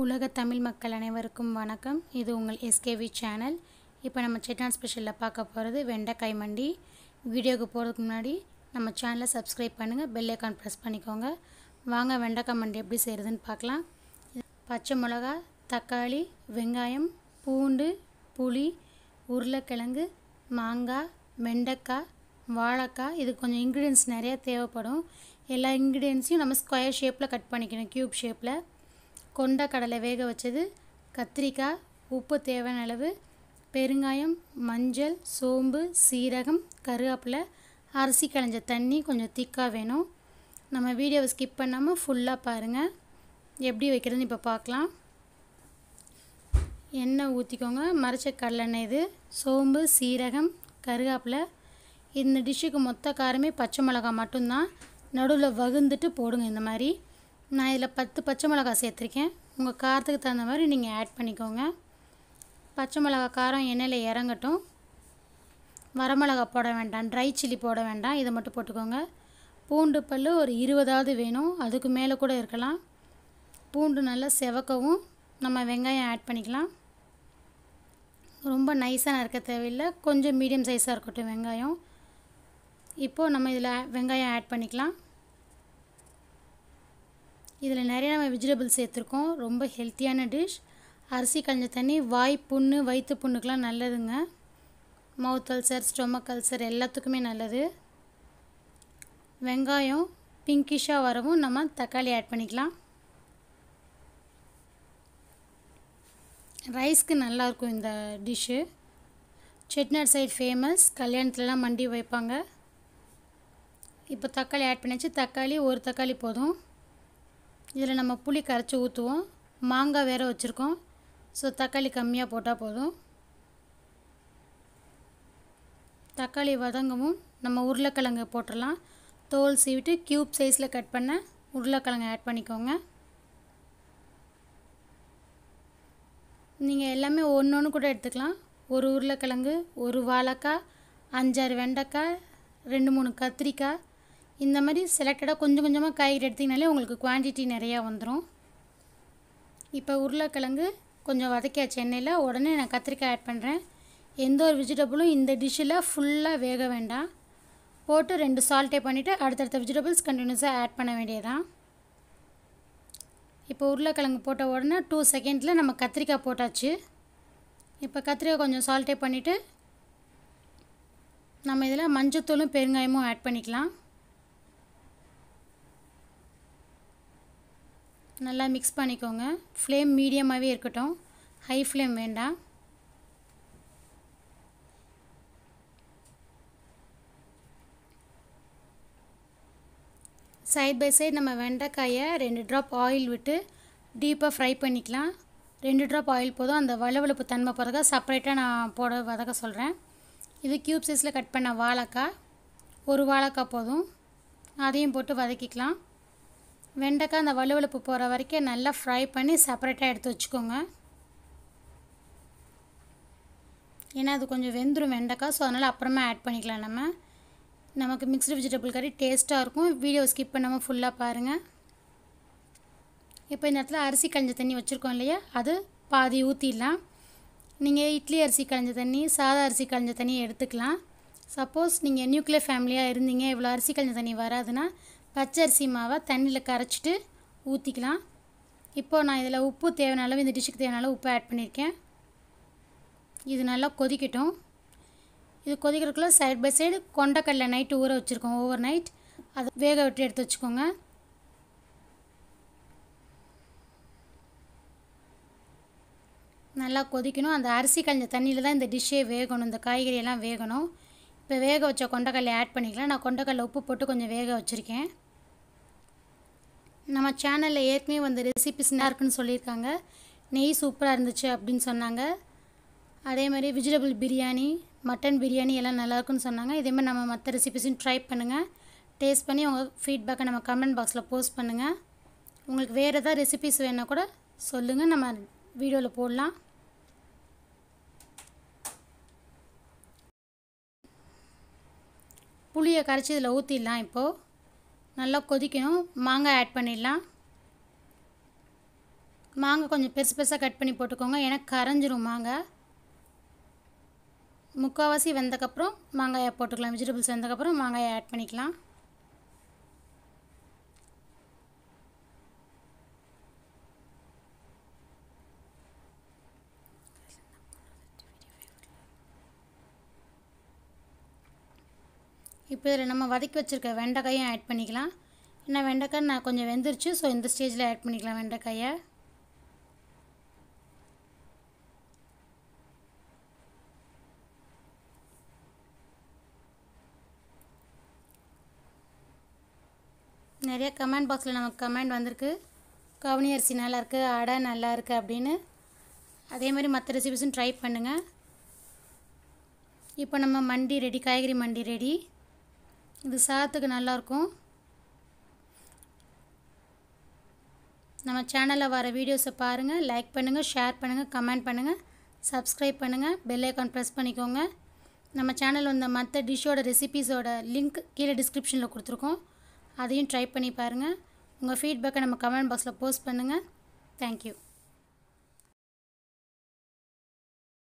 உலக தமிழ் மக்கள் அனைவருக்கும் வணக்கம் இது உங்கள் எஸ்கேவி சேனல் இப்போ நம்ம செட்டான் ஸ்பெஷலில் பார்க்க போகிறது வெண்டைக்காய் மண்டி வீடியோவுக்கு போகிறதுக்கு முன்னாடி நம்ம சேனலை சப்ஸ்கிரைப் பண்ணுங்கள் பெல் ஐக்கான் ப்ரெஸ் பண்ணிக்கோங்க வாங்க வெண்டைக்காய் மண்டி எப்படி செய்கிறதுன்னு பார்க்கலாம் பச்சை மிளகா தக்காளி வெங்காயம் பூண்டு புளி உருளைக்கிழங்கு மாங்காய் வெண்டைக்காய் வாழைக்காய் இது கொஞ்சம் இன்க்ரீடியன்ஸ் நிறையா தேவைப்படும் எல்லா இன்க்ரீடியன்ஸையும் நம்ம ஸ்கொயர் ஷேப்பில் கட் பண்ணிக்கணும் க்யூப் ஷேப்பில் கொண்ட கடலை வேக வச்சது கத்திரிக்காய் உப்பு தேவையான அளவு பெருங்காயம் மஞ்சள் சோம்பு சீரகம் கருவேப்பிலை அரிசி களைஞ்ச தண்ணி கொஞ்சம் திக்காக வேணும் நம்ம வீடியோவை ஸ்கிப் பண்ணாமல் ஃபுல்லாக பாருங்கள் எப்படி வைக்கிறதுன்னு இப்போ பார்க்கலாம் எண்ணெய் ஊற்றிக்கோங்க மறைச்ச கடலெண்ணெய் இது சோம்பு சீரகம் கருவேப்பிலை இந்த டிஷ்ஷுக்கு மொத்த காரமே பச்சை மிளகா மட்டும்தான் நடுவில் வகுந்துட்டு போடுங்க இந்த மாதிரி நான் இதில் பத்து பச்சை மிளகா சேர்த்துருக்கேன் உங்கள் காரத்துக்கு தகுந்த மாதிரி நீங்கள் ஆட் பண்ணிக்கோங்க பச்சை மிளகா காரம் எண்ணெயில் இறங்கட்டும் வரமிளகா போட வேண்டாம் ட்ரை சில்லி போட வேண்டாம் இதை மட்டும் போட்டுக்கோங்க பூண்டு பல் ஒரு இருபதாவது வேணும் அதுக்கு மேலே கூட இருக்கலாம் பூண்டு நல்லா செவக்கவும் நம்ம வெங்காயம் ஆட் பண்ணிக்கலாம் ரொம்ப நைஸாக நறுக்க தேவையில்லை கொஞ்சம் மீடியம் சைஸாக இருக்கட்டும் வெங்காயம் இப்போது நம்ம இதில் வெங்காயம் ஆட் பண்ணிக்கலாம் இதில் நிறைய நம்ம வெஜிடபிள்ஸ் சேர்த்துருக்கோம் ரொம்ப ஹெல்த்தியான டிஷ் அரிசி கஞ்ச தண்ணி வாய் புண்ணு வயிற்று புண்ணுக்கெலாம் நல்லதுங்க மவுத் அல்சர் ஸ்டொமக் அல்சர் எல்லாத்துக்குமே நல்லது வெங்காயம் பிங்கிஷாக வரவும் நம்ம தக்காளி ஆட் பண்ணிக்கலாம் ரைஸ்க்கு நல்லாயிருக்கும் இந்த டிஷ்ஷு செட்நாடு சைட் ஃபேமஸ் கல்யாணத்துலலாம் மண்டி வைப்பாங்க இப்போ தக்காளி ஆட் பண்ணியாச்சு தக்காளி ஒரு தக்காளி போதும் இதில் நம்ம புளி கரைச்சி ஊற்றுவோம் மாங்காய் வேறு வச்சுருக்கோம் ஸோ தக்காளி கம்மியாக போட்டால் போதும் தக்காளி வதங்கவும் நம்ம உருளைக்கிழங்கு போட்டுடலாம் தோல் சீவிட்டு க்யூப் சைஸில் கட் பண்ண உருளைக்கிழங்கு ஆட் பண்ணிக்கோங்க நீங்கள் எல்லாமே ஒன்று ஒன்று கூட எடுத்துக்கலாம் ஒரு உருளைக்கிழங்கு ஒரு வாழைக்காய் அஞ்சாறு வெண்டைக்காய் ரெண்டு மூணு கத்திரிக்காய் இந்த மாதிரி செலக்டடாக கொஞ்சம் கொஞ்சமாக காய்கறி எடுத்திங்கனாலே உங்களுக்கு குவான்டிட்டி நிறையா வந்துடும் இப்போ உருளைக்கிழங்கு கொஞ்சம் வதக்கியாச்சு எண்ணெயில் உடனே நான் கத்திரிக்காய் ஆட் பண்ணுறேன் எந்த ஒரு விஜிடபிளும் இந்த டிஷ்ஷில் ஃபுல்லாக வேக வேண்டாம் போட்டு ரெண்டு சால்ட்டே பண்ணிவிட்டு அடுத்தடுத்த வெஜிடபிள்ஸ் கண்டினியூஸாக ஆட் பண்ண வேண்டியதான் இப்போ உருளைக்கிழங்கு போட்ட உடனே டூ செகண்டில் நம்ம கத்திரிக்காய் போட்டாச்சு இப்போ கத்திரிக்காய் கொஞ்சம் சால்ட்டே பண்ணிவிட்டு நம்ம இதில் மஞ்சத்தூளும் பெருங்காயமும் ஆட் பண்ணிக்கலாம் நல்லா மிக்ஸ் பண்ணிக்கோங்க ஃப்ளேம் மீடியமாகவே இருக்கட்டும் ஹை ஃப்ளேம் வேண்டாம் சைட் பை சைடு நம்ம வெண்டைக்காயை ரெண்டு ட்ராப் ஆயில் விட்டு டீப்பாக ஃப்ரை பண்ணிக்கலாம் ரெண்டு ட்ராப் ஆயில் போதும் அந்த வளவளப்பு தன்மை பிறகு செப்பரேட்டாக நான் போட வதக்க சொல்கிறேன் இது க்யூப் சைஸில் கட் பண்ண வாழைக்காய் ஒரு வாழைக்காய் போதும் அதையும் போட்டு வதக்கிக்கலாம் வெண்டைக்காய் அந்த வலுவலுப்பு போகிற வரைக்கும் நல்லா ஃப்ரை பண்ணி செப்பரேட்டாக எடுத்து வச்சுக்கோங்க ஏன்னா அது கொஞ்சம் வெந்துடும் வெண்டைக்காய் ஸோ அதனால் அப்புறமா ஆட் பண்ணிக்கலாம் நம்ம நமக்கு மிக்ஸ்டு வெஜிடபிள் கறி டேஸ்ட்டாக இருக்கும் வீடியோ ஸ்கிப் பண்ணாமல் ஃபுல்லாக பாருங்கள் இப்போ இந்த இடத்துல அரிசி கழிஞ்ச தண்ணி வச்சுருக்கோம் இல்லையா அது பாதி ஊற்றிடலாம் நீங்கள் இட்லி அரிசி கழிஞ்ச தண்ணி சாதா அரிசி கழிஞ்ச தண்ணி எடுத்துக்கலாம் சப்போஸ் நீங்கள் நியூக்ளியர் ஃபேமிலியாக இருந்தீங்க இவ்வளோ அரிசி கழிஞ்ச தண்ணி வராதுன்னா பச்சரிசி மாவை தண்ணியில் கரைச்சிட்டு ஊற்றிக்கலாம் இப்போது நான் இதில் உப்பு தேவையான அளவு இந்த டிஷ்ஷுக்கு தேவையான உப்பு ஆட் பண்ணியிருக்கேன் இது நல்லா கொதிக்கட்டும் இது கொதிக்கிறதுக்குள்ள சைட் பை சைடு கொண்டக்கடலை நைட்டு ஊற வச்சுருக்கோம் ஓவர் நைட் அதை வேக விட்டு எடுத்து வச்சுக்கோங்க நல்லா கொதிக்கணும் அந்த அரிசி கழிஞ்ச தண்ணியில் தான் இந்த டிஷ்ஷே வேகணும் இந்த காய்கறியெல்லாம் வேகணும் இப்போ வேக வச்ச கொண்டக்கடலை ஆட் பண்ணிக்கலாம் நான் கொண்டக்கடலை உப்பு போட்டு கொஞ்சம் வேக வச்சுருக்கேன் நம்ம சேனலில் ஏற்கனவே வந்த ரெசிபிஸ் நல்லா இருக்குன்னு சொல்லியிருக்காங்க நெய் சூப்பராக இருந்துச்சு அப்படின்னு சொன்னாங்க அதே மாதிரி விஜிடபிள் பிரியாணி மட்டன் பிரியாணி எல்லாம் நல்லாயிருக்குன்னு சொன்னாங்க இதேமாதிரி நம்ம மற்ற ரெசிபிஸையும் ட்ரை பண்ணுங்கள் டேஸ்ட் பண்ணி உங்கள் ஃபீட்பேக்கை நம்ம கமெண்ட் பாக்ஸில் போஸ்ட் பண்ணுங்கள் உங்களுக்கு வேறு எதாவது ரெசிபிஸ் வேணால் கூட சொல்லுங்கள் நம்ம வீடியோவில் போடலாம் புளியை கரைச்சி இதில் ஊற்றிடலாம் இப்போது நல்லா கொதிக்கணும் மாங்காய் ஆட் பண்ணிடலாம் மாங்காய் கொஞ்சம் பெருசு பெருசாக கட் பண்ணி போட்டுக்கோங்க ஏன்னா கரைஞ்சிரும் மாங்காய் முக்கால்வாசி வெந்தக்கப்புறம் மாங்காயை போட்டுக்கலாம் வெஜிடபிள்ஸ் வெந்தக்கப்புறம் மாங்காயை ஆட் பண்ணிக்கலாம் இப்போ இதில் நம்ம வதக்கி வச்சுருக்க வெண்டைக்காயும் ஆட் பண்ணிக்கலாம் ஏன்னா வெண்டைக்காய் நான் கொஞ்சம் வெந்துருச்சு ஸோ இந்த ஸ்டேஜில் ஆட் பண்ணிக்கலாம் வெண்டைக்காயை நிறைய கமெண்ட் பாக்ஸில் நமக்கு கமெண்ட் வந்திருக்கு கவுனி அரிசி நல்லாயிருக்கு அடை நல்லா இருக்குது அப்படின்னு அதே மாதிரி மற்ற ரெசிபிஸும் ட்ரை பண்ணுங்கள் இப்போ நம்ம மண்டி ரெடி காய்கறி மண்டி ரெடி இது சாத்துக்கு நல்லாயிருக்கும் நம்ம சேனலில் வர வீடியோஸை பாருங்கள் லைக் பண்ணுங்கள் ஷேர் பண்ணுங்கள் கமெண்ட் பண்ணுங்கள் சப்ஸ்கிரைப் பண்ணுங்கள் பெல்லைக்கான் ஐக்கான் ப்ரெஸ் பண்ணிக்கோங்க நம்ம சேனல் வந்த மற்ற டிஷ்ஷோட ரெசிபீஸோட லிங்க் கீழே டிஸ்கிரிப்ஷனில் கொடுத்துருக்கோம் அதையும் ட்ரை பண்ணி பாருங்கள் உங்கள் ஃபீட்பேக்கை நம்ம கமெண்ட் பாக்ஸில் போஸ்ட் பண்ணுங்கள் தேங்க்யூ